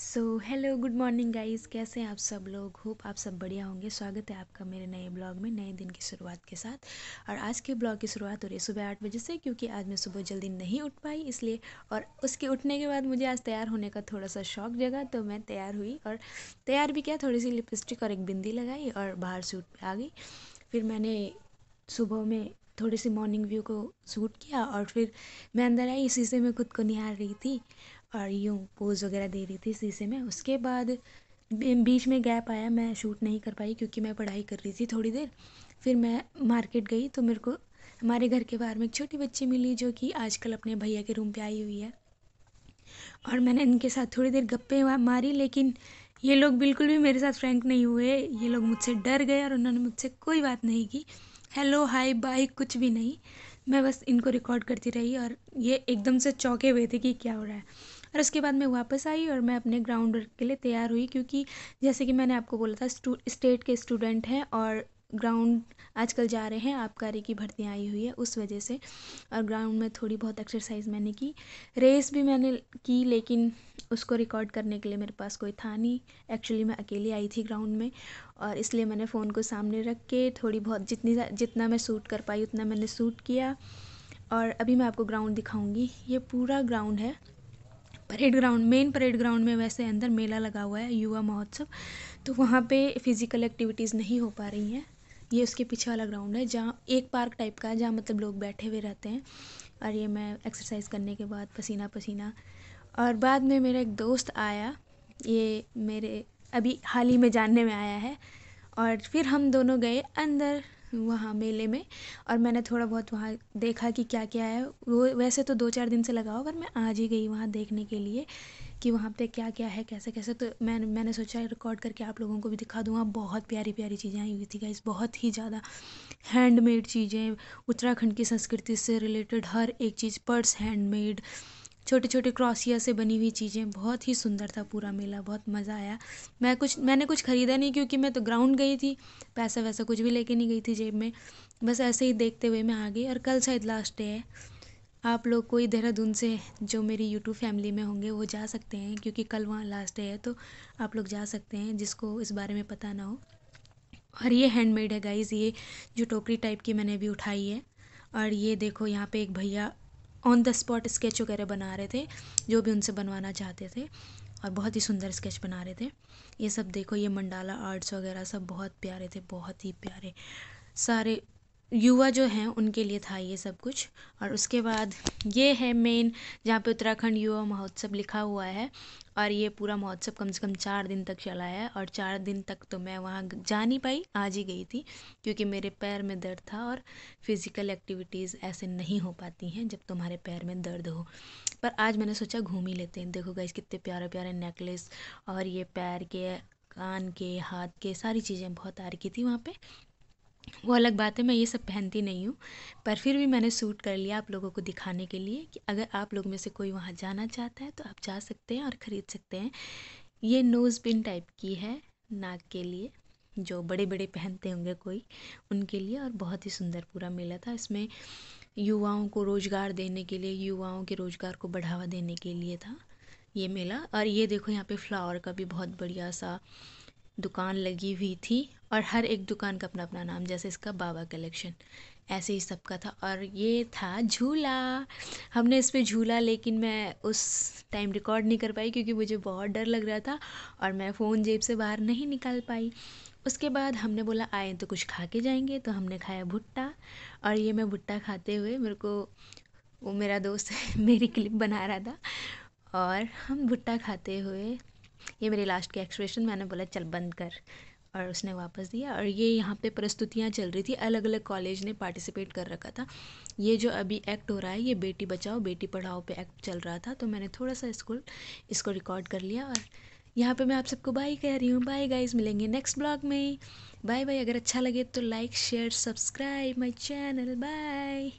सो hello good morning guys कैसे हैं आप सब लोग होप आप सब बढ़िया होंगे स्वागत है आपका मेरे नए ब्लॉग में नए दिन की शुरुआत के साथ और आज के ब्लॉग की शुरुआत हो रही है सुबह आठ बजे से क्योंकि आज मैं सुबह जल्दी नहीं उठ पाई इसलिए और उसके उठने के बाद मुझे आज तैयार होने का थोड़ा सा शौक जगा तो मैं तैयार हुई और तैयार भी किया थोड़ी सी लिपस्टिक और एक बिंदी लगाई और बाहर सूट पर आ गई फिर मैंने सुबह में थोड़ी सी मॉर्निंग व्यू को सूट किया और फिर मैं अंदर आई इसी से मैं खुद को निहार रही थी और यूँ पोज़ वगैरह दे रही थी शीशे में उसके बाद बीच में गैप आया मैं शूट नहीं कर पाई क्योंकि मैं पढ़ाई कर रही थी थोड़ी देर फिर मैं मार्केट गई तो मेरे को हमारे घर के बाहर में एक छोटी बच्ची मिली जो कि आजकल अपने भैया के रूम पे आई हुई है और मैंने इनके साथ थोड़ी देर गप्पे मारी लेकिन ये लोग बिल्कुल भी मेरे साथ फ्रैंक नहीं हुए ये लोग मुझसे डर गए और उन्होंने मुझसे कोई बात नहीं की हेलो हाय बाय कुछ भी नहीं मैं बस इनको रिकॉर्ड करती रही और ये एकदम से चौंके हुए थे कि क्या हो रहा है और उसके बाद मैं वापस आई और मैं अपने ग्राउंड वर्क के लिए तैयार हुई क्योंकि जैसे कि मैंने आपको बोला था स्टेट के स्टूडेंट हैं और ग्राउंड आजकल जा रहे हैं आबकारी की भर्तियाँ आई हुई है उस वजह से और ग्राउंड में थोड़ी बहुत एक्सरसाइज मैंने की रेस भी मैंने की लेकिन उसको रिकॉर्ड करने के लिए मेरे पास कोई था नहीं एक्चुअली मैं अकेली आई थी ग्राउंड में और इसलिए मैंने फ़ोन को सामने रख के थोड़ी बहुत जितनी जितना मैं सूट कर पाई उतना मैंने सूट किया और अभी मैं आपको ग्राउंड दिखाऊंगी ये पूरा ग्राउंड है parade ground main parade ground में वैसे अंदर मेला लगा हुआ है युवा महोत्सव तो वहाँ पे फिज़िकल एक्टिविटीज़ नहीं हो पा रही हैं ये उसके पीछे वाला ग्राउंड है जहाँ एक पार्क टाइप का है जहाँ मतलब लोग बैठे हुए रहते हैं और ये मैं एक्सरसाइज करने के बाद पसीना पसीना और बाद में मेरा एक दोस्त आया ये मेरे अभी हाल ही में जानने में आया है और फिर हम दोनों गए अंदर वहाँ मेले में और मैंने थोड़ा बहुत वहाँ देखा कि क्या क्या है वो वैसे तो दो चार दिन से लगा पर मैं आज ही गई वहाँ देखने के लिए कि वहाँ पे क्या क्या है कैसे कैसे तो मैं मैंने सोचा रिकॉर्ड करके आप लोगों को भी दिखा दूँगा बहुत प्यारी प्यारी चीज़ें आई हुई थी गाइस बहुत ही ज़्यादा हैंडमेड चीज़ें उत्तराखंड की संस्कृति से रिलेटेड हर एक चीज़ पर्स हैंडमेड छोटे छोटे क्रॉसिया से बनी हुई चीज़ें बहुत ही सुंदर था पूरा मेला बहुत मज़ा आया मैं कुछ मैंने कुछ ख़रीदा नहीं क्योंकि मैं तो ग्राउंड गई थी पैसा वैसा कुछ भी लेके नहीं गई थी जेब में बस ऐसे ही देखते हुए मैं आ गई और कल शायद लास्ट डे है आप लोग कोई देहरादून से जो मेरी यूट्यूब फैमिली में होंगे वो जा सकते हैं क्योंकि कल वहाँ लास्ट डे है तो आप लोग जा सकते हैं जिसको इस बारे में पता ना हो और ये हैंडमेड है गाइज़ ये जो टोकरी टाइप की मैंने अभी उठाई है और ये देखो यहाँ पे एक भैया ऑन द स्पॉट स्केच वगैरह बना रहे थे जो भी उनसे बनवाना चाहते थे और बहुत ही सुंदर स्केच बना रहे थे ये सब देखो ये मंडाला आर्ट्स वगैरह सब बहुत प्यारे थे बहुत ही प्यारे सारे युवा जो हैं उनके लिए था ये सब कुछ और उसके बाद ये है मेन जहाँ पे उत्तराखंड युवा महोत्सव लिखा हुआ है और ये पूरा महोत्सव कम से कम चार दिन तक चला है और चार दिन तक तो मैं वहाँ जा नहीं पाई आज ही गई थी क्योंकि मेरे पैर में दर्द था और फिज़िकल एक्टिविटीज़ ऐसे नहीं हो पाती हैं जब तुम्हारे पैर में दर्द हो पर आज मैंने सोचा घूम ही लेते हैं देखो इस कितने प्यारे प्यारे नेकलेस और ये पैर के कान के हाथ के सारी चीज़ें बहुत आ रखी थी वहाँ पे वो अलग बात है मैं ये सब पहनती नहीं हूँ पर फिर भी मैंने सूट कर लिया आप लोगों को दिखाने के लिए कि अगर आप लोग में से कोई वहाँ जाना चाहता है तो आप जा सकते हैं और ख़रीद सकते हैं ये नोज़ पिन टाइप की है नाक के लिए जो बड़े बड़े पहनते होंगे कोई उनके लिए और बहुत ही सुंदर पूरा मेला था इसमें युवाओं को रोज़गार देने के लिए युवाओं के रोज़गार को बढ़ावा देने के लिए था ये मेला और ये देखो यहाँ पे फ्लावर का भी बहुत बढ़िया सा दुकान लगी हुई थी और हर एक दुकान का अपना अपना नाम जैसे इसका बाबा कलेक्शन ऐसे ही सबका था और ये था झूला हमने इस पर झूला लेकिन मैं उस टाइम रिकॉर्ड नहीं कर पाई क्योंकि मुझे बहुत डर लग रहा था और मैं फ़ोन जेब से बाहर नहीं निकाल पाई उसके बाद हमने बोला आए तो कुछ खा के जाएंगे तो हमने खाया भुट्टा और ये मैं भुट्टा खाते हुए मेरे को वो मेरा दोस्त मेरी क्लिप बना रहा था और हम भुट्टा खाते हुए ये मेरी लास्ट की एक्सप्रेशन मैंने बोला चल बंद कर और उसने वापस दिया और ये यहाँ पे प्रस्तुतियाँ चल रही थी अलग अलग कॉलेज ने पार्टिसिपेट कर रखा था ये जो अभी एक्ट हो रहा है ये बेटी बचाओ बेटी पढ़ाओ पे एक्ट चल रहा था तो मैंने थोड़ा सा स्कूल इसको रिकॉर्ड कर लिया और यहाँ पे मैं आप सबको बाय कह रही हूँ बाय गाइज मिलेंगे नेक्स्ट ब्लॉग में बाय बाय अगर अच्छा लगे तो like share subscribe my channel bye